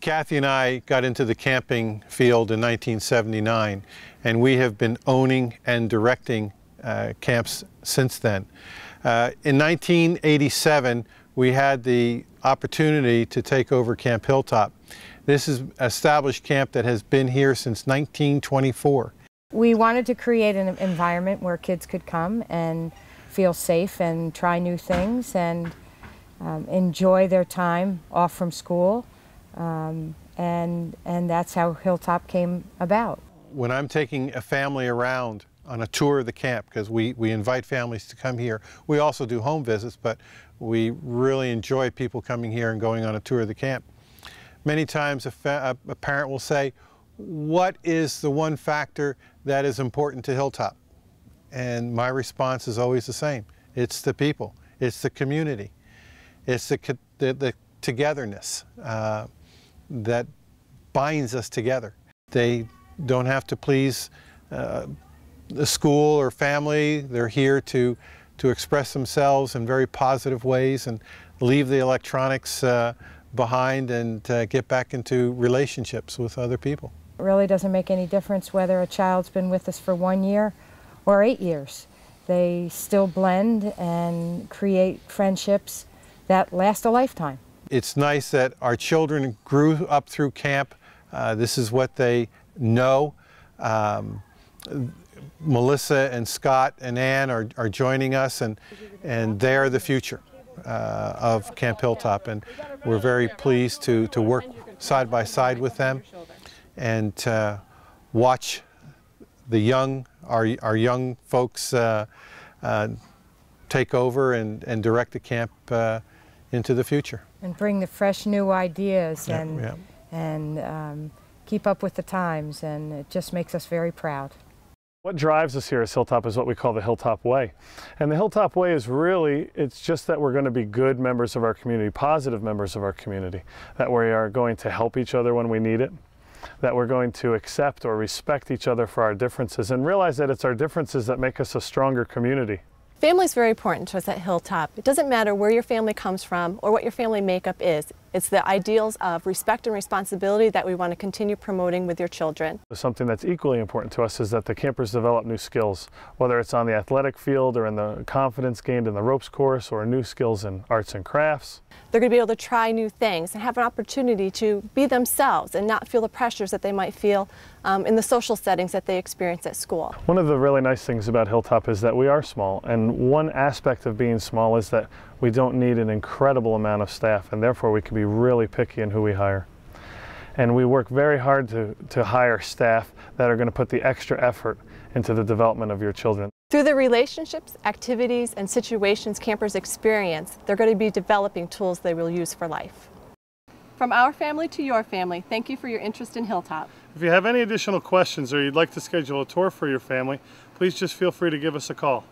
Kathy and I got into the camping field in 1979, and we have been owning and directing uh, camps since then. Uh, in 1987, we had the opportunity to take over Camp Hilltop. This is established camp that has been here since 1924. We wanted to create an environment where kids could come and feel safe and try new things and um, enjoy their time off from school um, and, and that's how Hilltop came about. When I'm taking a family around on a tour of the camp, because we, we invite families to come here, we also do home visits, but we really enjoy people coming here and going on a tour of the camp. Many times a, a parent will say, what is the one factor that is important to Hilltop? And my response is always the same. It's the people. It's the community. It's the, the, the togetherness. Uh, that binds us together. They don't have to please uh, the school or family. They're here to, to express themselves in very positive ways and leave the electronics uh, behind and uh, get back into relationships with other people. It really doesn't make any difference whether a child's been with us for one year or eight years. They still blend and create friendships that last a lifetime. It's nice that our children grew up through camp. Uh, this is what they know. Um, Melissa and Scott and Ann are, are joining us, and, and they are the future uh, of Camp Hilltop. And we're very pleased to, to work side by side with them and to watch the young, our, our young folks uh, uh take over and, and direct the camp uh, into the future. And bring the fresh new ideas yeah, and, yeah. and um, keep up with the times, and it just makes us very proud. What drives us here at Hilltop is what we call the Hilltop Way. And the Hilltop Way is really, it's just that we're going to be good members of our community, positive members of our community, that we are going to help each other when we need it, that we're going to accept or respect each other for our differences and realize that it's our differences that make us a stronger community. Family is very important to us at Hilltop. It doesn't matter where your family comes from or what your family makeup is. It's the ideals of respect and responsibility that we want to continue promoting with your children. Something that's equally important to us is that the campers develop new skills, whether it's on the athletic field or in the confidence gained in the ropes course or new skills in arts and crafts. They're going to be able to try new things and have an opportunity to be themselves and not feel the pressures that they might feel um, in the social settings that they experience at school. One of the really nice things about Hilltop is that we are small and one aspect of being small is that we don't need an incredible amount of staff and therefore we can be really picky in who we hire. And we work very hard to, to hire staff that are going to put the extra effort into the development of your children. Through the relationships, activities, and situations campers experience, they're going to be developing tools they will use for life. From our family to your family, thank you for your interest in Hilltop. If you have any additional questions or you'd like to schedule a tour for your family, please just feel free to give us a call.